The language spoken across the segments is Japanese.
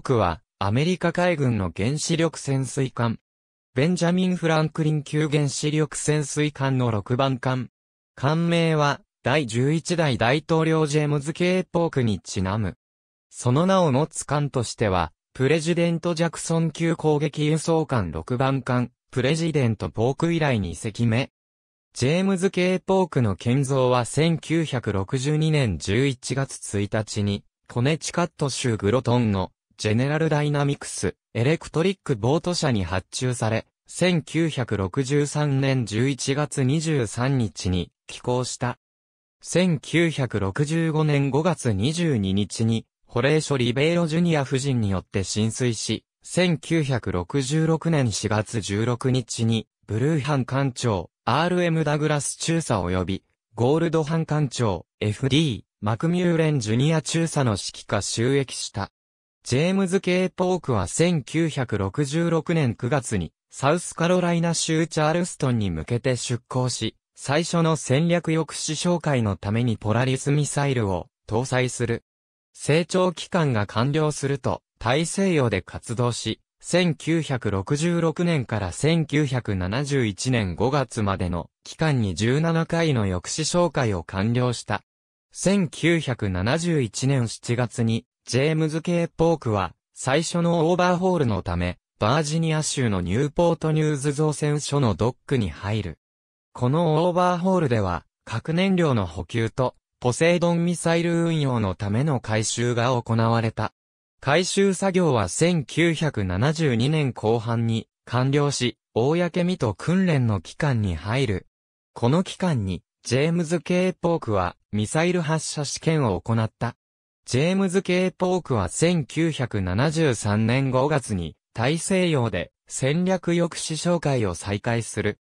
国は、アメリカ海軍の原子力潜水艦。ベンジャミン・フランクリン級原子力潜水艦の6番艦。艦名は、第11代大統領ジェームズ・ケーポークにちなむ。その名を持つ艦としては、プレジデント・ジャクソン級攻撃輸送艦6番艦、プレジデント・ポーク以来2隻目。ジェームズ・ケーポークの建造は1962年11月1日に、コネチカット州グロトンのジェネラルダイナミクス、エレクトリックボート社に発注され、1963年11月23日に寄港した。1965年5月22日に、ホレーショ・リベイロ・ジュニア夫人によって浸水し、1966年4月16日に、ブルーハン艦長、RM ダグラス中佐及び、ゴールドハン艦長、FD、マクミューレン・ジュニア中佐の指揮下収益した。ジェームズ・ケイ・ポークは1966年9月に、サウスカロライナ州チャールストンに向けて出港し、最初の戦略抑止紹介のためにポラリスミサイルを搭載する。成長期間が完了すると、大西洋で活動し、1966年から1971年5月までの期間に17回の抑止紹介を完了した。1971年7月にジェームズ・ K・ ポークは、最初のオーバーホールのため、バージニア州のニューポートニューズ造船所のドックに入る。このオーバーホールでは、核燃料の補給と、ポセイドンミサイル運用のための回収が行われた。回収作業は1972年後半に完了し、公見と訓練の期間に入る。この期間に、ジェームズ・ K・ ポークは、ミサイル発射試験を行った。ジェームズ・ K・ ポークは1973年5月に大西洋で戦略抑止紹介を再開する。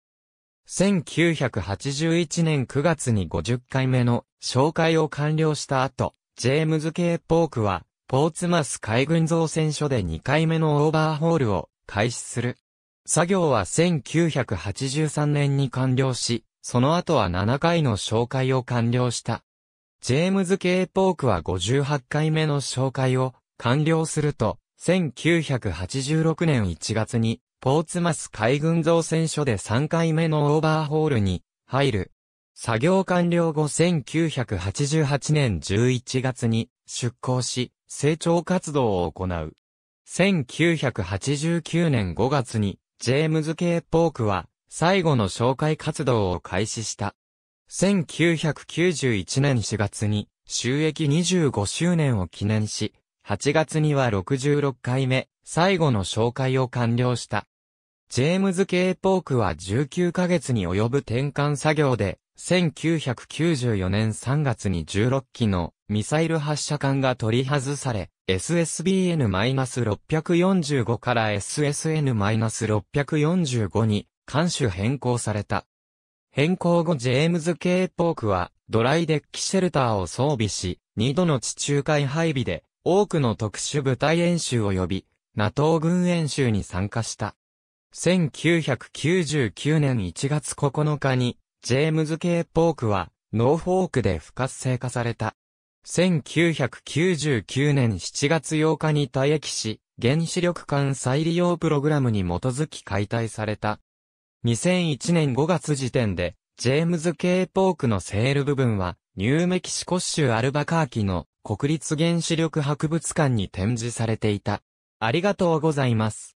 1981年9月に50回目の紹介を完了した後、ジェームズ・ K・ ポークはポーツマス海軍造船所で2回目のオーバーホールを開始する。作業は1983年に完了し、その後は7回の紹介を完了した。ジェームズ・ K・ ポークは58回目の紹介を完了すると、1986年1月に、ポーツマス海軍造船所で3回目のオーバーホールに入る。作業完了後1988年11月に出港し、成長活動を行う。1989年5月に、ジェームズ・ K・ ポークは、最後の紹介活動を開始した。1991年4月に収益25周年を記念し、8月には66回目、最後の紹介を完了した。ジェームズ・ K・ ポークは19ヶ月に及ぶ転換作業で、1994年3月に16機のミサイル発射管が取り外され、SSBN-645 から SSN-645 に艦種変更された。変更後ジェームズ・ケー・ポークは、ドライデッキシェルターを装備し、2度の地中海配備で、多くの特殊部隊演習及び、NATO 軍演習に参加した。1999年1月9日に、ジェームズ・ケー・ポークは、ノーフォークで不活性化された。1999年7月8日に退役し、原子力艦再利用プログラムに基づき解体された。2001年5月時点で、ジェームズ・ K・ ポークのセール部分は、ニューメキシコ州アルバカーキの国立原子力博物館に展示されていた。ありがとうございます。